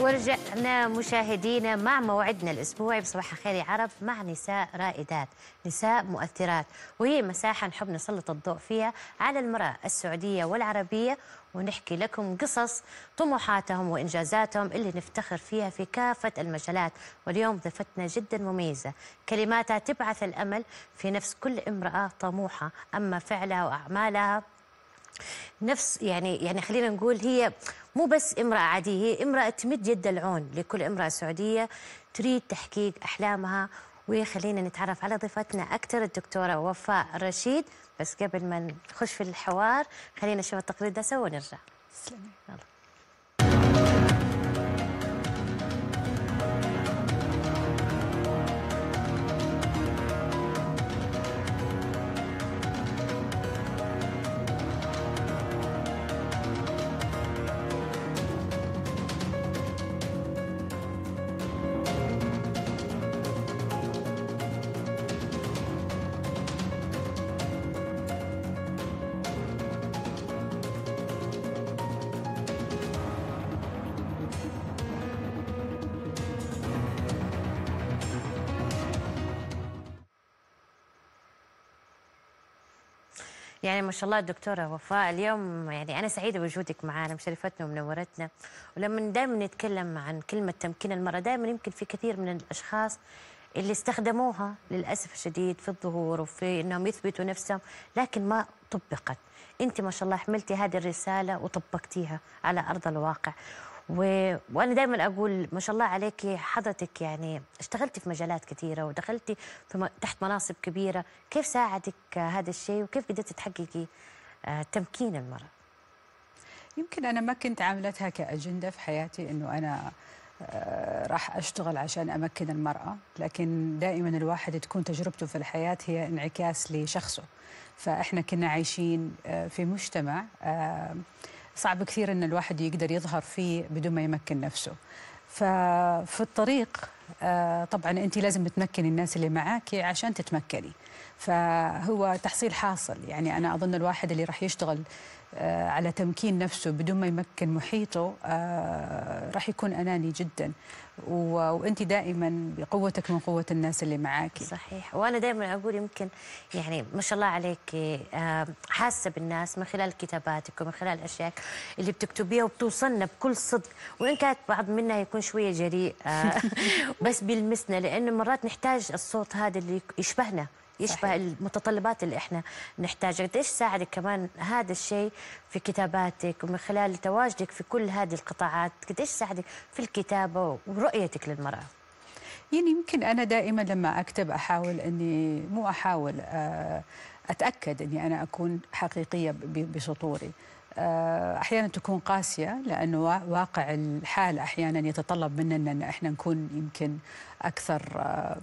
ورجعنا مشاهدينا مع موعدنا الاسبوعي بصباح خير يا عرب مع نساء رائدات، نساء مؤثرات، وهي مساحه نحب نسلط الضوء فيها على المراه السعوديه والعربيه ونحكي لكم قصص طموحاتهم وإنجازاتهم اللي نفتخر فيها في كافة المجالات واليوم ضيفتنا جدا مميزة كلماتها تبعث الأمل في نفس كل امرأة طموحة أما فعلها وأعمالها نفس يعني يعني خلينا نقول هي مو بس امرأة عادية هي امرأة تمد يد العون لكل امرأة سعودية تريد تحقيق أحلامها وخلينا نتعرف على ضيفتنا أكثر الدكتورة وفاء رشيد بس قبل ما نخش في الحوار خلينا نشوف التقرير ده سوا ونرجع. تسلمي. يعني ما شاء الله الدكتورة وفاء اليوم يعني أنا سعيدة بوجودك معنا مشرفتنا ومنورتنا ولما دائما نتكلم عن كلمة تمكين المرأة دائما يمكن في كثير من الأشخاص اللي استخدموها للأسف الشديد في الظهور وفي أنهم يثبتوا نفسهم لكن ما طبقت أنت ما شاء الله حملتي هذه الرسالة وطبقتيها على أرض الواقع و... وانا دائما اقول ما شاء الله عليك حضرتك يعني اشتغلتي في مجالات كثيره ودخلتي في م... تحت مناصب كبيره كيف ساعدك هذا الشيء وكيف قدرتي تحققي آه، تمكين المراه يمكن انا ما كنت عاملتها كاجنده في حياتي انه انا آه، راح اشتغل عشان امكن المراه لكن دائما الواحد تكون تجربته في الحياه هي انعكاس لشخصه فاحنا كنا عايشين آه، في مجتمع صعب كثير ان الواحد يقدر يظهر فيه بدون ما يمكن نفسه ففي الطريق آه، طبعا انت لازم تمكني الناس اللي معاكي عشان تتمكني فهو تحصيل حاصل يعني أنا أظن الواحد اللي راح يشتغل آه، على تمكين نفسه بدون ما يمكن محيطه آه، راح يكون أناني جدا وانت دائما بقوتك من قوه الناس اللي معاك صحيح وانا دائما اقول يمكن يعني ما شاء الله عليك آه، حاسه بالناس من خلال كتاباتك ومن خلال الأشياء اللي بتكتبيها وبتوصلنا بكل صدق وان كانت بعض منها يكون شويه جريء بس بيلمسنا لانه مرات نحتاج الصوت هذا اللي يشبهنا يشبه صحيح. المتطلبات اللي احنا نحتاجها قديش ساعدك كمان هذا الشيء في كتاباتك ومن خلال تواجدك في كل هذه القطاعات قديش ساعدك في الكتابة ورؤيتك للمرأة يعني يمكن أنا دائما لما أكتب أحاول أني مو أحاول آه، أتأكد أني أنا أكون حقيقية بسطوري آه، احيانا تكون قاسيه لانه واقع الحال احيانا يتطلب مننا ان احنا نكون يمكن اكثر آه،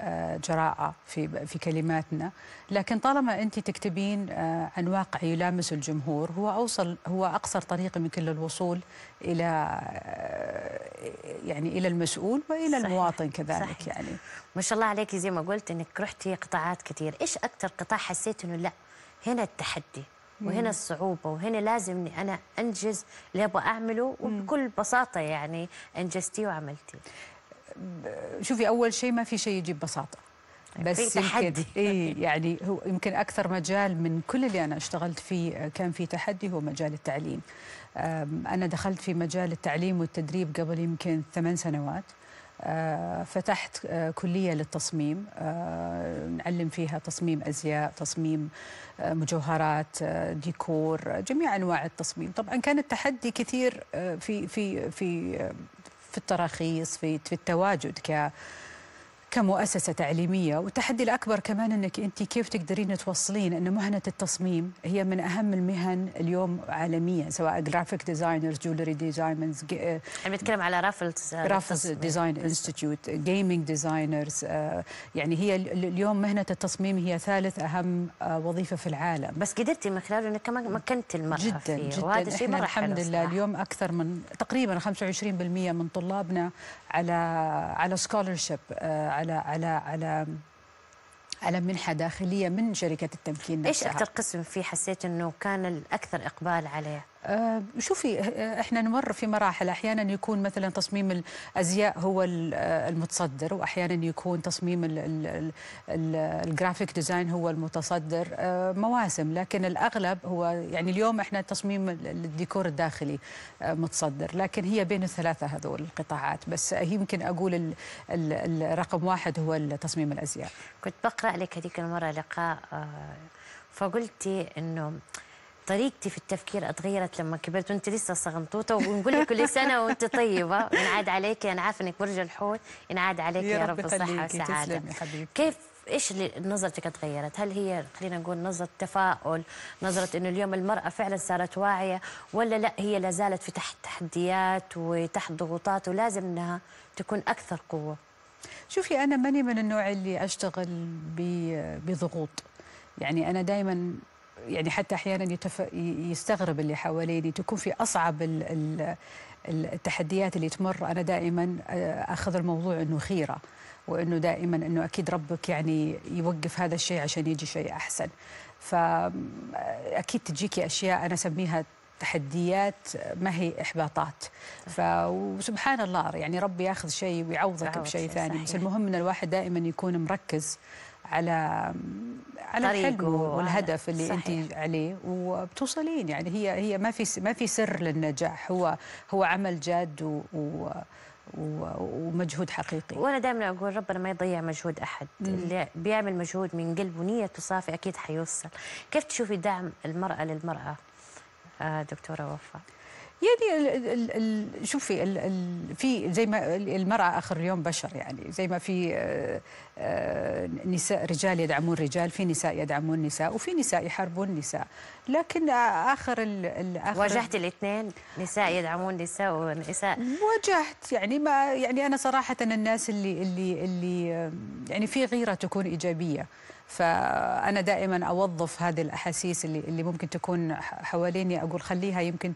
آه، جراءه في في كلماتنا لكن طالما انت تكتبين عن آه، واقع يلامس الجمهور هو اوصل هو اقصر طريق كل للوصول الى آه، يعني الى المسؤول والى صحيح. المواطن كذلك صحيح. يعني ما شاء الله عليك زي ما قلت انك رحتي قطاعات كثير ايش اكثر قطاع حسيت انه لا هنا التحدي وهنا الصعوبة وهنا لازم اني أنا أنجز اللي أبغى أعمله وبكل بساطة يعني أنجزتيه وعملتيه شوفي اول شيء ما في شيء يجي ببساطه طيب، بس تحدي إيه يعني هو يمكن اكثر مجال من كل اللي انا اشتغلت فيه كان في تحدي هو مجال التعليم انا دخلت في مجال التعليم والتدريب قبل يمكن ثمان سنوات آه، فتحت آه، كلية للتصميم آه، نعلم فيها تصميم أزياء تصميم مجوهرات ديكور جميع أنواع التصميم طبعا كان التحدي كثير في في في في التراخيص في التواجد ك كمؤسسة تعليمية والتحدي الأكبر كمان أنك أنت كيف تقدرين توصلين أن مهنة التصميم هي من أهم المهن اليوم عالميا سواء جرافيك ديزاينرز جولري ديزاينرز أنا بتكلم على رافلز رافلز ديزاين انستيتيوت جيمنج ديزاينرز يعني هي اليوم مهنة التصميم هي ثالث أهم آه، وظيفة في العالم بس قدرتي من خلاله أنك مكنت المرأة جدا فيه. جدا وهذا شيء مرة الحمد لله اليوم أكثر من تقريبا 25% من طلابنا على على سكولرشيب على على على على منحة داخلية من شركة التمكين نفسها. إيش أكثر قسم فيه حسيت أنه كان الأكثر إقبال عليه؟ آه، شوفي آه، آه، احنا نمر في مراحل احيانا يكون مثلا تصميم الازياء هو المتصدر واحيانا يكون تصميم الجرافيك ديزاين هو المتصدر مواسم لكن الاغلب هو يعني اليوم احنا تصميم الديكور الداخلي متصدر لكن هي بين الثلاثه هذول القطاعات بس يمكن اقول الرقم واحد هو تصميم الازياء كنت بقرا لك هذيك المره لقاء فقلتي انه طريقتي في التفكير اتغيرت لما كبرت وانت لسه صغنطوطه ونقول لك كل سنه وانت طيبه ينعاد عليك انا عارفه انك برج الحوت ينعاد عليك يا, يا رب الصحه والسعاده كيف ايش اللي نظرتك تغيرت؟ هل هي خلينا نقول نظره تفاؤل، نظره انه اليوم المراه فعلا صارت واعيه ولا لا هي لا زالت في تحت تحديات وتحت ضغوطات ولازم انها تكون اكثر قوه؟ شوفي انا ماني من النوع اللي اشتغل بضغوط يعني انا دائما يعني حتى احيانا يتف... يستغرب اللي حواليني تكون في اصعب ال... التحديات اللي تمر انا دائما آه، اخذ الموضوع انه خيره وانه دائما انه اكيد ربك يعني يوقف هذا الشيء عشان يجي شيء احسن فاكيد آه، تجيكي اشياء انا اسميها تحديات ما هي احباطات ف... وسبحان الله يعني ربي ياخذ شيء ويعوضك بشيء ثاني بس المهم ان الواحد دائما يكون مركز على على الحلم والهدف اللي صحيح. انت عليه وبتوصلين يعني هي هي ما في ما في سر للنجاح هو هو عمل جاد و, و ومجهود حقيقي وانا دائما اقول ربنا ما يضيع مجهود احد مم. اللي بيعمل مجهود من قلب ونيته صافي اكيد حيوصل كيف تشوفي دعم المراه للمراه آه، دكتوره وفاء يعني شوفي في زي ما المرأة آخر اليوم بشر يعني زي ما في آه، آه، نساء رجال يدعمون رجال في نساء يدعمون نساء وفي نساء يحاربون نساء لكن آخر الآخر واجهت الاثنين نساء يدعمون نساء ونساء واجهت يعني ما يعني أنا صراحة الناس اللي اللي اللي يعني في غيرة تكون إيجابية فأنا دائما أوظف هذه الأحاسيس اللي, اللي ممكن تكون حواليني أقول خليها يمكن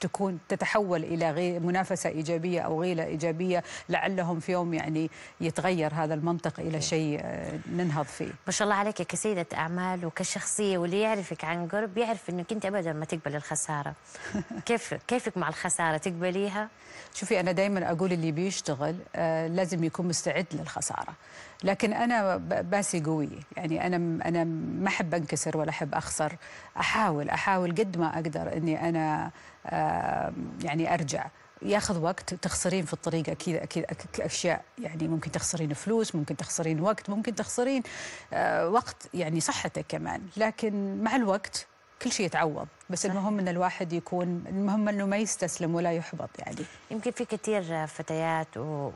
تكون تتحول الى منافسه ايجابيه او غيله ايجابيه لعلهم في يوم يعني يتغير هذا المنطق الى إيه. شيء آه، ننهض فيه. ما شاء الله عليك كسيده اعمال وكشخصيه واللي يعرفك عن قرب يعرف انك انت ابدا ما تقبل الخساره. كيف كيفك مع الخساره تقبليها؟ شوفي انا دائما اقول اللي بيشتغل آه، لازم يكون مستعد للخساره. لكن انا باسي قوي يعني انا انا ما احب انكسر ولا احب اخسر احاول احاول قد ما اقدر اني انا يعني ارجع ياخذ وقت تخسرين في الطريق اكيد اكيد اشياء يعني ممكن تخسرين فلوس ممكن تخسرين وقت ممكن تخسرين آه، وقت يعني صحتك كمان لكن مع الوقت كل شيء يتعوض بس المهم ان الواحد يكون المهم انه ما يستسلم ولا يحبط يعني يمكن في كثير فتيات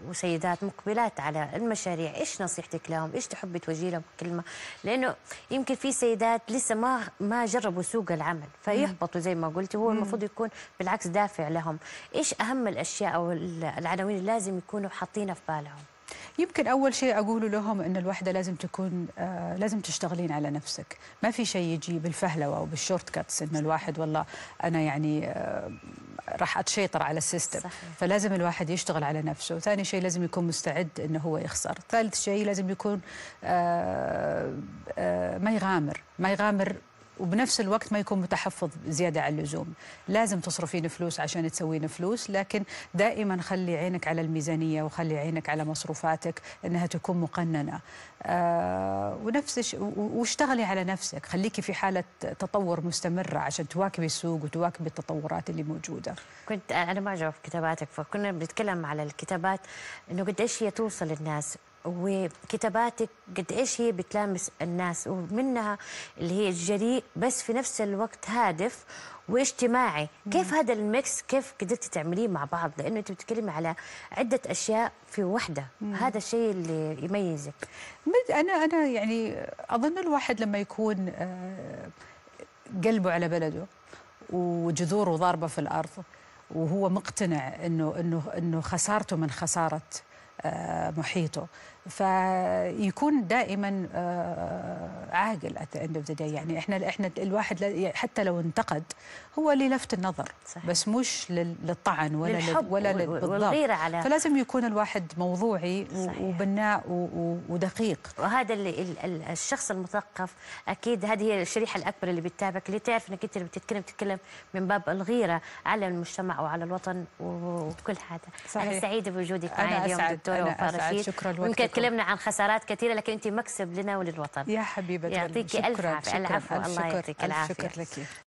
وسيدات مقبلات على المشاريع ايش نصيحتك لهم ايش تحبي توجهي لهم كلمه لانه يمكن في سيدات لسه ما ما جربوا سوق العمل فيحبطوا زي ما قلتي هو المفروض يكون بالعكس دافع لهم ايش اهم الاشياء او العناوين اللي لازم يكونوا حاطينها في بالهم يمكن اول شيء اقوله لهم ان الوحده لازم تكون آه لازم تشتغلين على نفسك ما في شيء يجي بالفهلوه او بالشورت كاتس ان الواحد والله انا يعني آه راح اتشيطر على السيستم صحيح. فلازم الواحد يشتغل على نفسه ثاني شيء لازم يكون مستعد انه هو يخسر ثالث شيء لازم يكون آه آه ما يغامر ما يغامر وبنفس الوقت ما يكون متحفظ زيادة عن اللزوم لازم تصرفين فلوس عشان تسوين فلوس لكن دائما خلي عينك على الميزانية وخلي عينك على مصروفاتك أنها تكون مقننة آه ونفس واشتغلي على نفسك خليكي في حالة تطور مستمرة عشان تواكبي السوق وتواكبي التطورات اللي موجودة كنت أنا ما أعجب كتاباتك فكنا بنتكلم على الكتابات أنه قديش هي توصل للناس وكتاباتك قد ايش هي بتلامس الناس ومنها اللي هي الجريء بس في نفس الوقت هادف واجتماعي كيف هذا الميكس كيف قدرتي تعمليه مع بعض لانه انت بتتكلمي على عده اشياء في وحده هذا الشيء اللي يميزك انا انا يعني اظن الواحد لما يكون آه، قلبه على بلده وجذوره ضاربه في الارض وهو مقتنع انه انه انه خسارته من خساره آه، محيطه فيكون دائما آه، عاقل at the end of the day يعني احنا احنا الواحد يعني حتى لو انتقد هو للفت النظر صحيح. بس مش للطعن ولا للحب ولا والغيره على فلازم يكون الواحد موضوعي صحيح. وبناء ودقيق وهذا اللي الشخص المثقف اكيد هذه هي الشريحه الاكبر اللي بتتابعك اللي تعرف انك انت اللي بتتكلم تتكلم من باب الغيره على المجتمع وعلى الوطن وكل هذا صحيح. انا سعيده بوجودك معي اليوم دكتوره وفارشيد شكرا لوقتكم يمكن تكلمنا عن خسارات كثيره لكن انت مكسب لنا وللوطن يا حبيبي ابدا يعطيك الف عافيه الله يعطيك العافيه شكر لك